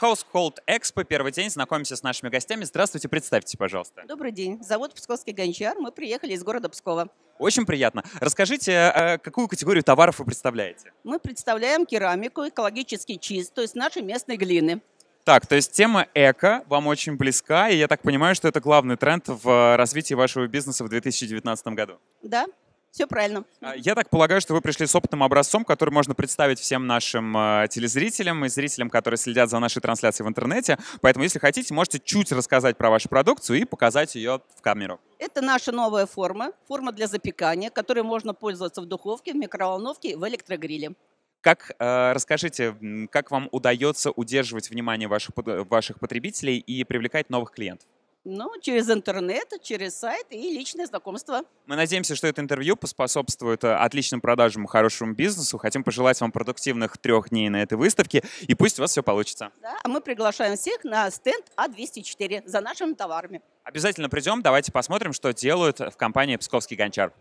Household Expo. Первый день. Знакомимся с нашими гостями. Здравствуйте, представьте, пожалуйста. Добрый день. Зовут Псковский гончар. Мы приехали из города Пскова. Очень приятно. Расскажите, а, какую категорию товаров вы представляете? Мы представляем керамику, экологически чистую, то нашей местной глины. Так, то есть тема эко вам очень близка, и я так понимаю, что это главный тренд в а, развитии вашего бизнеса в 2019 году. Да, все правильно. А, я так полагаю, что вы пришли с опытным образцом, который можно представить всем нашим э, телезрителям и зрителям, которые следят за нашей трансляцией в интернете. Поэтому, если хотите, можете чуть рассказать про вашу продукцию и показать ее в камеру. Это наша новая форма, форма для запекания, которой можно пользоваться в духовке, в микроволновке, в электрогриле. Как, э, расскажите, как вам удается удерживать внимание ваших, ваших потребителей и привлекать новых клиентов? Ну, через интернет, через сайт и личное знакомство. Мы надеемся, что это интервью поспособствует э, отличным продажам и хорошему бизнесу. Хотим пожелать вам продуктивных трех дней на этой выставке, и пусть у вас все получится. Да, а мы приглашаем всех на стенд А204 за нашими товарами. Обязательно придем, давайте посмотрим, что делают в компании «Псковский гончар».